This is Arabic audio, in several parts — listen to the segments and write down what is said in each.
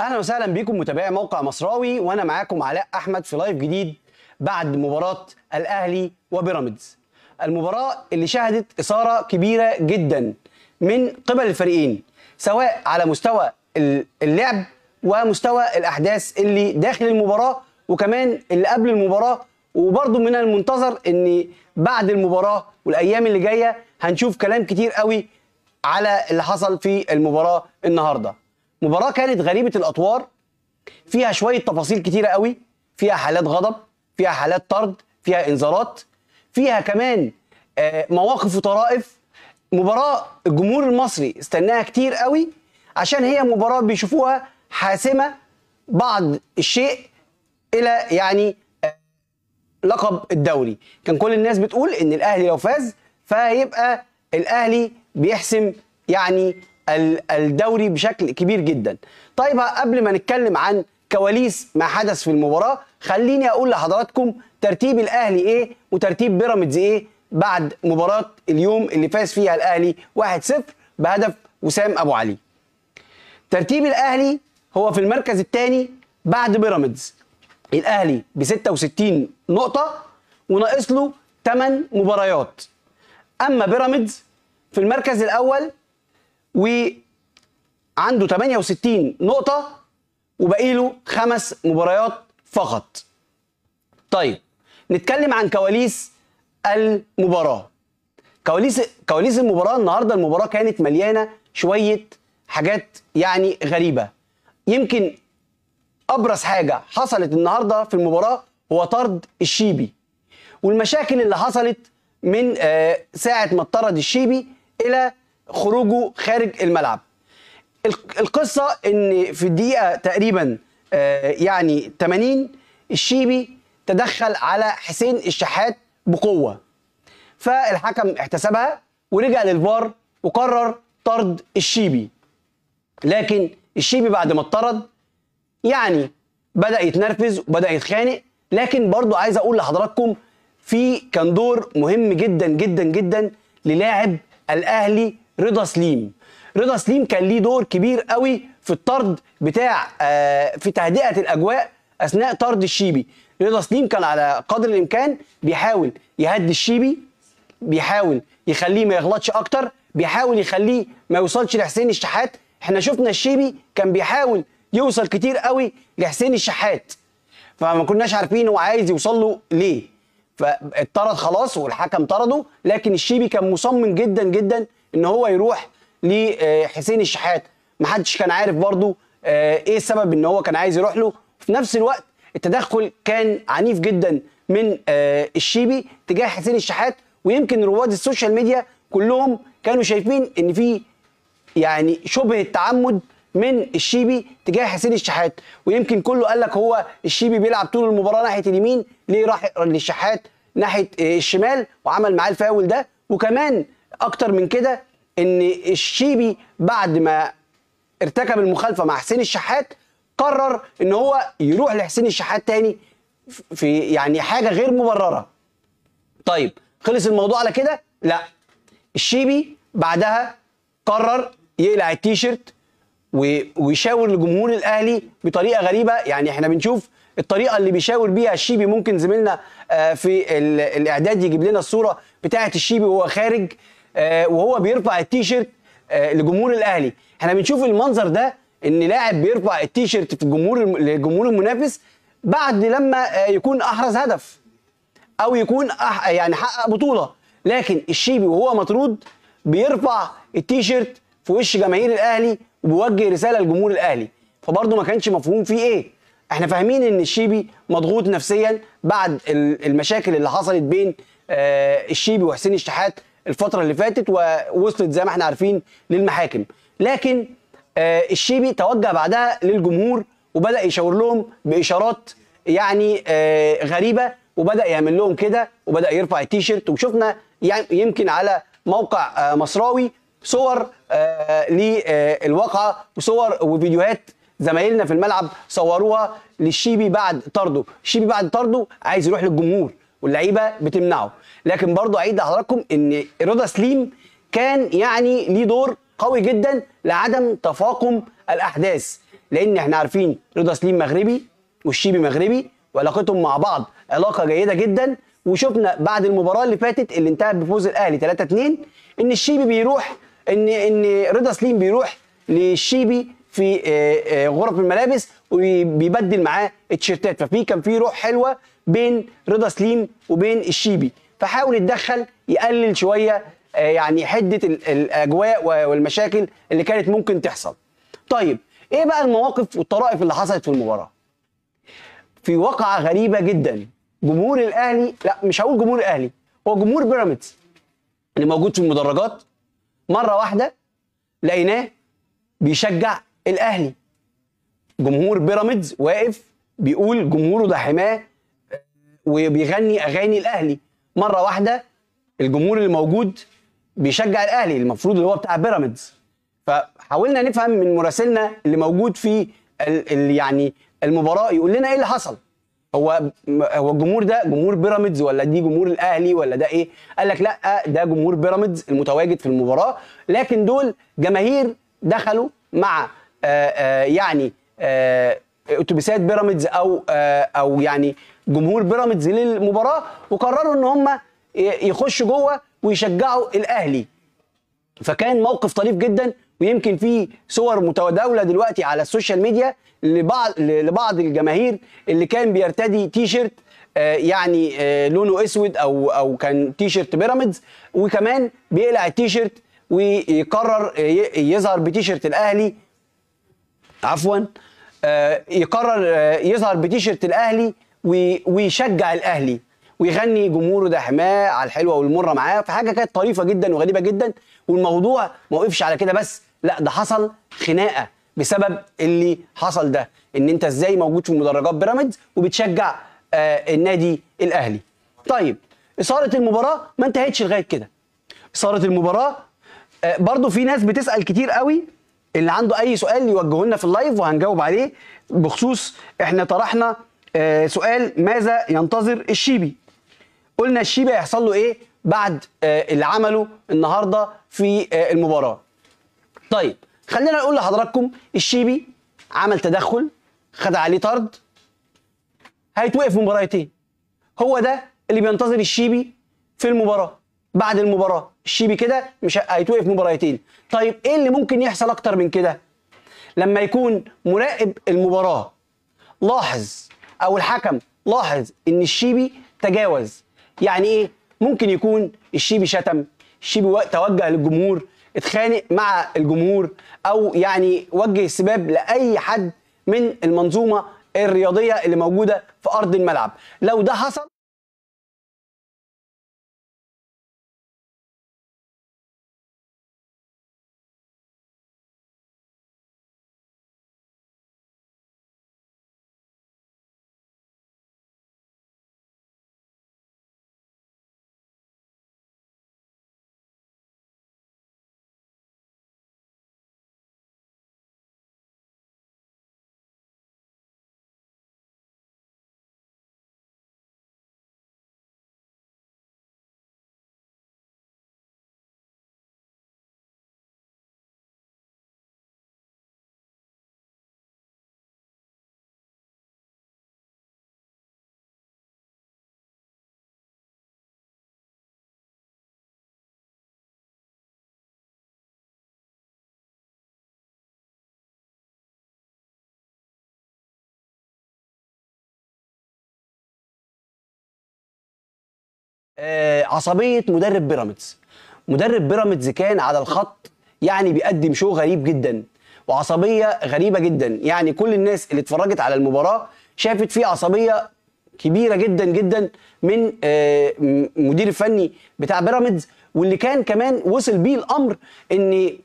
اهلا وسهلا بكم متابعي موقع مصراوي وانا معاكم علاء احمد في لايف جديد بعد مباراه الاهلي وبيراميدز المباراه اللي شهدت اثاره كبيره جدا من قبل الفريقين سواء على مستوى اللعب ومستوى الاحداث اللي داخل المباراه وكمان اللي قبل المباراه وبرضه من المنتظر ان بعد المباراه والايام اللي جايه هنشوف كلام كتير قوي على اللي حصل في المباراه النهارده مباراه كانت غريبه الاطوار فيها شويه تفاصيل كتيره قوي فيها حالات غضب فيها حالات طرد فيها انذارات فيها كمان آه، مواقف وطرائف مباراه الجمهور المصري استناها كتير قوي عشان هي مباراه بيشوفوها حاسمه بعض الشيء الى يعني آه، لقب الدوري كان كل الناس بتقول ان الاهلي لو فاز فهيبقى الاهلي بيحسم يعني الدوري بشكل كبير جدا طيب قبل ما نتكلم عن كواليس ما حدث في المباراه خليني اقول لحضراتكم ترتيب الاهلي ايه وترتيب بيراميدز ايه بعد مباراه اليوم اللي فاز فيها الاهلي 1-0 بهدف وسام ابو علي ترتيب الاهلي هو في المركز الثاني بعد بيراميدز الاهلي ب 66 نقطه وناقص له 8 مباريات اما بيراميدز في المركز الاول وعنده 68 نقطه وباقي له خمس مباريات فقط. طيب نتكلم عن كواليس المباراه. كواليس كواليس المباراه النهارده المباراه كانت مليانه شويه حاجات يعني غريبه. يمكن ابرز حاجه حصلت النهارده في المباراه هو طرد الشيبي. والمشاكل اللي حصلت من آه، ساعه ما طرد الشيبي الى خروجه خارج الملعب القصه ان في الدقيقه تقريبا آه، يعني 80 الشيبي تدخل على حسين الشحات بقوه فالحكم احتسبها ورجع للفار وقرر طرد الشيبي لكن الشيبي بعد ما اطرد يعني بدا يتنرفز وبدا يتخانق لكن برضو عايز اقول لحضراتكم في كان دور مهم جدا جدا جدا للاعب الاهلي رضا سليم رضا سليم كان ليه دور كبير قوي في الطرد بتاع آه، في تهدئه الاجواء اثناء طرد الشيبي رضا سليم كان على قدر الامكان بيحاول يهدي الشيبي بيحاول يخليه ما يغلطش اكتر بيحاول يخليه ما يوصلش لحسين الشحات احنا شفنا الشيبي كان بيحاول يوصل كتير قوي لحسين الشحات فما كناش عارفين هو عايز يوصل له ليه فاتطرد خلاص والحكم طرده لكن الشيبي كان مصمم جدا جدا ان هو يروح لحسين الشحات محدش كان عارف برضو آه، ايه السبب ان هو كان عايز يروح له في نفس الوقت التدخل كان عنيف جدا من آه، الشيبي تجاه حسين الشحات ويمكن رواد السوشيال ميديا كلهم كانوا شايفين ان في يعني شبه التعمد من الشيبي تجاه حسين الشحات ويمكن كله قال لك هو الشيبي بيلعب طول المباراه ناحيه اليمين ليه راح للشحات ناحيه آه، الشمال وعمل معاه الفاول ده وكمان اكتر من كده ان الشيبي بعد ما ارتكب المخالفه مع حسين الشحات قرر ان هو يروح لحسين الشحات تاني في يعني حاجه غير مبرره طيب خلص الموضوع على كده لا الشيبي بعدها قرر يقلع التيشيرت ويشاور لجمهور الاهلي بطريقه غريبه يعني احنا بنشوف الطريقه اللي بيشاور بيها الشيبي ممكن زميلنا آه، في الاعداد يجيب لنا الصوره بتاعه الشيبي وهو خارج آه، وهو بيرفع التيشيرت آه، لجمهور الاهلي احنا بنشوف المنظر ده ان لاعب بيرفع التيشيرت في الجمهور لجمهور المنافس بعد لما آه، يكون احرز هدف او يكون أح... يعني حقق بطوله لكن الشيبي وهو مطرود بيرفع التيشيرت في وش جماهير الاهلي وبيوجه رساله لجمهور الاهلي فبرضه ما كانش مفهوم فيه ايه احنا فاهمين ان الشيبي مضغوط نفسيا بعد المشاكل اللي حصلت بين الشيبي وحسين الشحات الفتره اللي فاتت ووصلت زي ما احنا عارفين للمحاكم لكن آه، الشيبي توجه بعدها للجمهور وبدا يشاور لهم باشارات يعني آه، غريبه وبدا يعمل لهم كده وبدا يرفع التيشيرت وشفنا يعني يمكن على موقع آه، مصراوي صور للواقعه وصور وفيديوهات زمايلنا في الملعب صوروها للشيبي بعد طرده الشيبي بعد طرده عايز يروح للجمهور واللعيبه بتمنعه لكن برضه اعيد لحضراتكم ان رضا سليم كان يعني ليه دور قوي جدا لعدم تفاقم الاحداث لان احنا عارفين رضا سليم مغربي والشيبي مغربي وعلاقتهم مع بعض علاقه جيده جدا وشفنا بعد المباراه اللي فاتت اللي انتهت بفوز الاهلي 3 2 ان الشيبي بيروح ان ان رضا سليم بيروح للشيبي في آه، آه، غرف الملابس وبيبدل معاه التيشيرتات ففي كان في روح حلوه بين رضا سليم وبين الشيبي فحاول يتدخل يقلل شويه آه، يعني حده الاجواء والمشاكل اللي كانت ممكن تحصل. طيب ايه بقى المواقف والطرائف اللي حصلت في المباراه؟ في واقعه غريبه جدا جمهور الاهلي لا مش هقول جمهور الاهلي هو جمهور بيراميدز اللي موجود في المدرجات مره واحده لقيناه بيشجع الاهلي جمهور بيراميدز واقف بيقول جمهوره ده حماه آه، وبيغني اغاني الاهلي مره واحده الجمهور اللي موجود بيشجع الاهلي المفروض اللي هو بتاع بيراميدز فحاولنا نفهم من مراسلنا اللي موجود في ال ال يعني المباراه يقول لنا ايه اللي حصل هو هو الجمهور ده جمهور بيراميدز ولا دي جمهور الاهلي ولا ده ايه قال لك لا ده جمهور بيراميدز المتواجد في المباراه لكن دول جماهير دخلوا مع آه، آه، يعني آه، اتوبيسات بيراميدز او او يعني جمهور بيراميدز للمباراه وقرروا ان هم يخشوا جوه ويشجعوا الاهلي فكان موقف طريف جدا ويمكن في صور متداوله دلوقتي على السوشيال ميديا لبعض لبعض الجماهير اللي كان بيرتدي تي شيرت يعني لونه اسود او او كان تي شيرت بيراميدز وكمان بيقلع التي شيرت ويقرر يظهر بتي شيرت الاهلي عفوا آه، يقرر آه، يظهر بتيشيرت الاهلي ويشجع الاهلي ويغني جمهوره ده حماه على الحلوه والمره معاه فحاجه كانت طريفه جدا وغريبه جدا والموضوع ما وقفش على كده بس لا ده حصل خناقه بسبب اللي حصل ده ان انت ازاي موجود في مدرجات بيراميدز وبتشجع آه، النادي الاهلي طيب اثاره المباراه ما انتهتش لغايه كده اثاره المباراه برضو في ناس بتسال كتير قوي اللي عنده اي سؤال يوجهه لنا في اللايف وهنجاوب عليه بخصوص احنا طرحنا آه سؤال ماذا ينتظر الشيبي قلنا الشيبي هيحصل له ايه بعد آه اللي عمله النهارده في آه المباراه طيب خلينا نقول لحضراتكم الشيبي عمل تدخل خد عليه طرد هيتوقف مباراتين هو ده اللي بينتظر الشيبي في المباراه بعد المباراه الشيبي كده مش هيتوقف مباراتين طيب ايه اللي ممكن يحصل اكتر من كده لما يكون مراقب المباراه لاحظ او الحكم لاحظ ان الشيبي تجاوز يعني ايه ممكن يكون الشيبي شتم الشيبي توجه للجمهور اتخانق مع الجمهور او يعني وجه السباب لاي حد من المنظومه الرياضيه اللي موجوده في ارض الملعب لو ده حصل آه، عصبيه مدرب بيراميدز مدرب بيراميدز كان على الخط يعني بيقدم شو غريب جدا وعصبيه غريبه جدا يعني كل الناس اللي اتفرجت على المباراه شافت فيه عصبيه كبيره جدا جدا من آه، مدير الفني بتاع بيراميدز واللي كان كمان وصل بيه الامر ان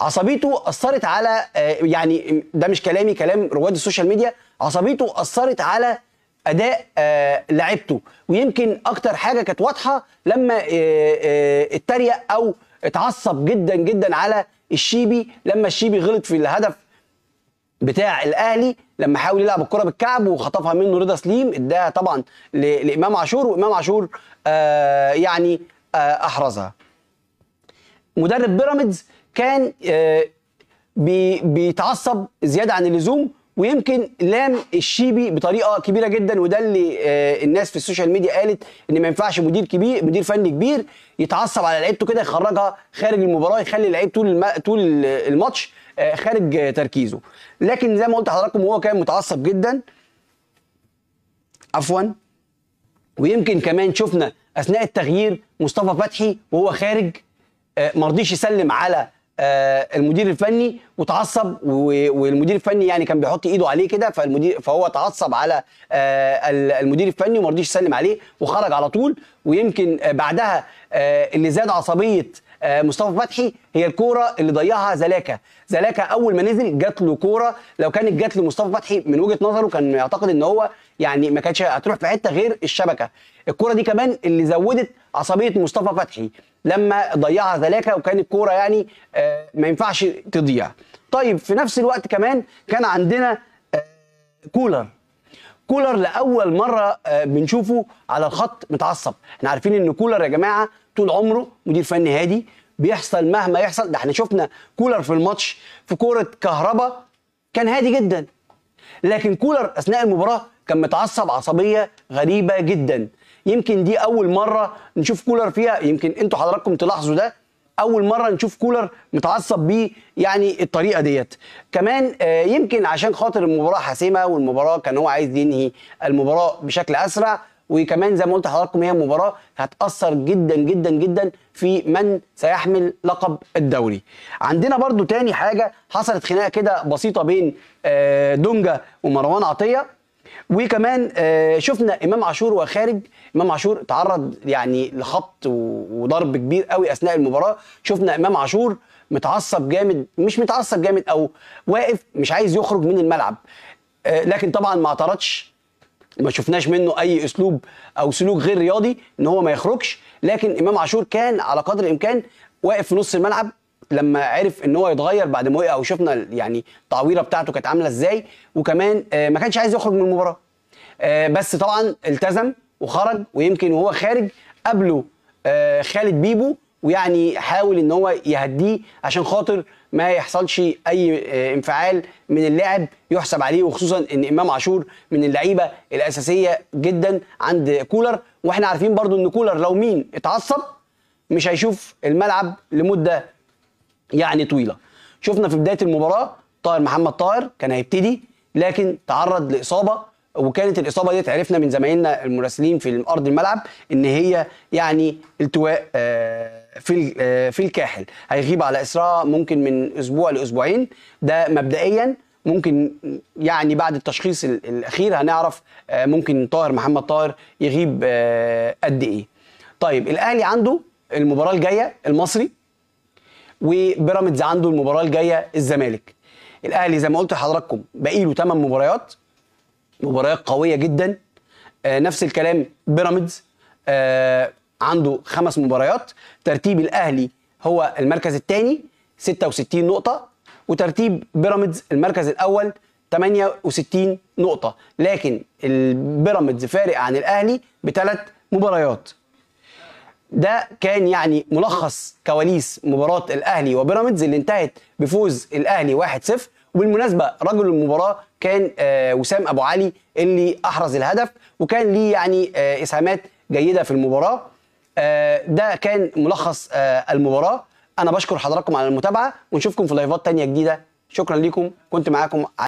عصبيته اثرت على آه، يعني ده مش كلامي كلام رواد السوشيال ميديا عصبيته اثرت على اداء آه، لعيبته ويمكن اكتر حاجه كانت واضحه لما آه، آه، اتريق او اتعصب جدا جدا على الشيبي لما الشيبي غلط في الهدف بتاع الاهلي لما حاول يلعب الكره بالكعب وخطفها منه رضا سليم اداها طبعا لامام عاشور وامام عاشور آه يعني آه احرزها مدرب بيراميدز كان آه بيتعصب زياده عن اللزوم ويمكن لام الشيبي بطريقه كبيره جدا وده اللي آه الناس في السوشيال ميديا قالت ان ما ينفعش مدير كبير مدير فني كبير يتعصب على لعيبته كده يخرجها خارج المباراه يخلي اللعيب طول الم... طول الماتش آه خارج تركيزه لكن زي ما قلت لحضراتكم هو كان متعصب جدا عفوا ويمكن كمان شفنا اثناء التغيير مصطفى فتحي وهو خارج آه، ما رضيش يسلم على آه، المدير الفني وتعصب والمدير الفني يعني كان بيحط ايده عليه كده فالمدير فهو تعصب على آه، المدير الفني وما رضيش يسلم عليه وخرج على طول ويمكن آه، بعدها اللي زاد عصبيه مصطفى فتحي هي الكوره اللي ضيعها زلاكا زلاكا اول ما نزل جات له كوره لو كانت جات لمصطفى فتحي من وجهه نظره كان يعتقد ان هو يعني ما كانتش هتروح في حته غير الشبكه الكوره دي كمان اللي زودت عصبيه مصطفى فتحي لما ضيعها ذلك وكان الكوره يعني آه، ما ينفعش تضيع طيب في نفس الوقت كمان كان عندنا آه، كولر كولر لاول مره آه، بنشوفه على الخط متعصب احنا عارفين ان كولر يا جماعه طول عمره مدير فني هادي بيحصل مهما يحصل ده احنا شفنا كولر في الماتش في كوره كهربا كان هادي جدا لكن كولر اثناء المباراه كان متعصب عصبيه غريبه جدا يمكن دي اول مره نشوف كولر فيها يمكن انتوا حضراتكم تلاحظوا ده اول مره نشوف كولر متعصب بيه يعني الطريقه ديت كمان آه، يمكن عشان خاطر المباراه حاسمه والمباراه كان هو عايز ينهي المباراه بشكل اسرع وكمان زي ما قلت لحضراتكم هي مباراه هتاثر جدا جدا جدا في من سيحمل لقب الدوري عندنا برضو تاني حاجه حصلت خناقه كده بسيطه بين آه، دونجا ومروان عطيه وكمان آه، شفنا امام عاشور وخارج امام عاشور تعرض يعني لخبط وضرب كبير قوي اثناء المباراه شفنا امام عاشور متعصب جامد مش متعصب جامد او واقف مش عايز يخرج من الملعب آه، لكن طبعا ما اعترضش ما شفناش منه اي اسلوب او سلوك غير رياضي ان هو ما يخرجش لكن امام عاشور كان على قدر الامكان واقف في نص الملعب لما عرف ان هو يتغير بعد ما وقع وشفنا يعني التعويره بتاعته كانت عامله ازاي وكمان آه، ما كانش عايز يخرج من المباراه آه، بس طبعا التزم وخرج ويمكن وهو خارج قابله آه، خالد بيبو ويعني حاول ان هو يهديه عشان خاطر ما يحصلش اي انفعال من اللاعب يحسب عليه وخصوصا ان امام عاشور من اللعيبه الاساسيه جدا عند كولر واحنا عارفين برضو ان كولر لو مين اتعصب مش هيشوف الملعب لمده يعني طويله شفنا في بدايه المباراه طاهر محمد طاهر كان هيبتدي لكن تعرض لاصابه وكانت الاصابه ديت عرفنا من زمايلنا المراسلين في ارض الملعب ان هي يعني التواء آه، في آه، في الكاحل هيغيب على اسراء ممكن من اسبوع لاسبوعين ده مبدئيا ممكن يعني بعد التشخيص الاخير هنعرف آه، ممكن طاهر محمد طاهر يغيب قد ايه طيب الاهلي عنده المباراه الجايه المصري وبيراميدز عنده المباراه الجايه الزمالك الاهلي زي ما قلت لحضراتكم باقي له 8 مباريات مباريات قويه جدا آه نفس الكلام بيراميدز آه عنده خمس مباريات ترتيب الاهلي هو المركز الثاني 66 نقطه وترتيب بيراميدز المركز الاول 68 نقطه لكن البيراميدز فارق عن الاهلي بثلاث مباريات ده كان يعني ملخص كواليس مباراة الأهلي وبيراميدز اللي انتهت بفوز الأهلي 1-0 وبالمناسبة رجل المباراة كان آه وسام أبو علي اللي أحرز الهدف وكان ليه يعني آه إسهامات جيدة في المباراة آه ده كان ملخص آه، المباراة أنا بشكر حضراتكم على المتابعة ونشوفكم في لايفات تانية جديدة شكرا لكم كنت معاكم